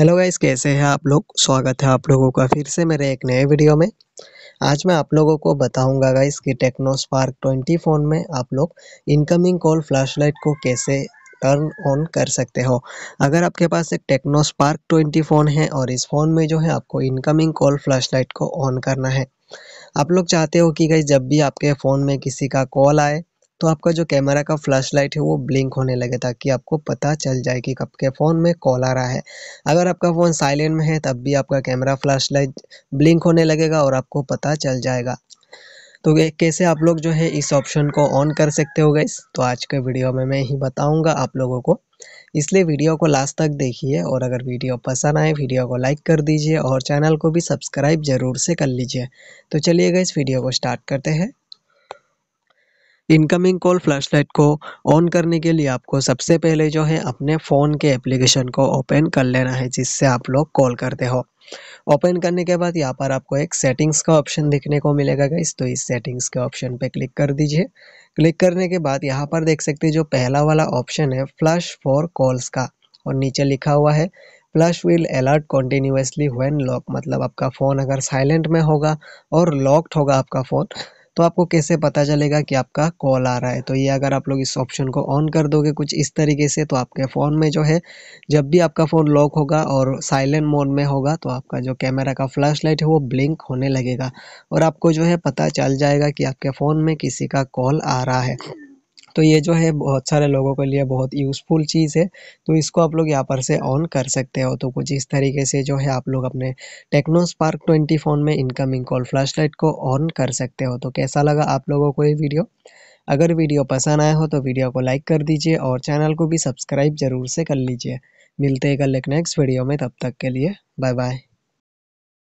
hello guys कैसे हैं आप लोग स्वागत है आप लोगों का फिर से मेरे एक नए वीडियो में आज मैं आप लोगों को बताऊंगा गाइस कि टेक्नो स्पार्क ट्वेंटी फ़ोन में आप लोग इनकमिंग कॉल फ्लैशलाइट को कैसे टर्न ऑन कर सकते हो अगर आपके पास एक टेक्नो स्पार्क ट्वेंटी फ़ोन है और इस फ़ोन में जो है आपको इनकमिंग कॉल फ्लैश को ऑन करना है आप लोग चाहते हो कि गाइस जब भी आपके फ़ोन में किसी का कॉल आए तो आपका जो कैमरा का फ्लैश लाइट है वो ब्लिंक होने लगे ताकि आपको पता चल जाए कि कब के फ़ोन में कॉल आ रहा है अगर आपका फ़ोन साइलेंट में है तब भी आपका कैमरा फ्लैश लाइट ब्लिंक होने लगेगा और आपको पता चल जाएगा तो कैसे आप लोग जो है इस ऑप्शन को ऑन कर सकते हो गए तो आज के वीडियो में मैं ही बताऊंगा आप लोगों को इसलिए वीडियो को लास्ट तक देखिए और अगर वीडियो पसंद आए वीडियो को लाइक कर दीजिए और चैनल को भी सब्सक्राइब ज़रूर से कर लीजिए तो चलिए गए इस वीडियो को स्टार्ट करते हैं इनकमिंग कॉल लाइट को ऑन करने के लिए आपको सबसे पहले जो है अपने फ़ोन के एप्लीकेशन को ओपन कर लेना है जिससे आप लोग कॉल करते हो ओपन करने के बाद यहाँ पर आपको एक सेटिंग्स का ऑप्शन देखने को मिलेगा गाइस तो इस सेटिंग्स के ऑप्शन पे क्लिक कर दीजिए क्लिक करने के बाद यहाँ पर देख सकते हैं जो पहला वाला ऑप्शन है फ्लश फॉर कॉल्स का और नीचे लिखा हुआ है flash will alert continuously when lock मतलब आपका फ़ोन अगर साइलेंट में होगा और लॉक्ड होगा आपका फ़ोन तो आपको कैसे पता चलेगा कि आपका कॉल आ रहा है तो ये अगर आप लोग इस ऑप्शन को ऑन कर दोगे कुछ इस तरीके से तो आपके फ़ोन में जो है जब भी आपका फ़ोन लॉक होगा और साइलेंट मोड में होगा तो आपका जो कैमरा का फ्लैश लाइट है वो ब्लिंक होने लगेगा और आपको जो है पता चल जाएगा कि आपके फ़ोन में किसी का कॉल आ रहा है तो ये जो है बहुत सारे लोगों के लिए बहुत यूज़फुल चीज़ है तो इसको आप लोग यहाँ पर से ऑन कर सकते हो तो कुछ इस तरीके से जो है आप लोग अपने टेक्नो स्पार्क ट्वेंटी फ़ोन में इनकमिंग कॉल फ्लैश लाइट को ऑन कर सकते हो तो कैसा लगा आप लोगों को ये वीडियो अगर वीडियो पसंद आया हो तो वीडियो को लाइक कर दीजिए और चैनल को भी सब्सक्राइब जरूर से कर लीजिए मिलते हैं कल एक नेक्स्ट वीडियो में तब तक के लिए बाय बाय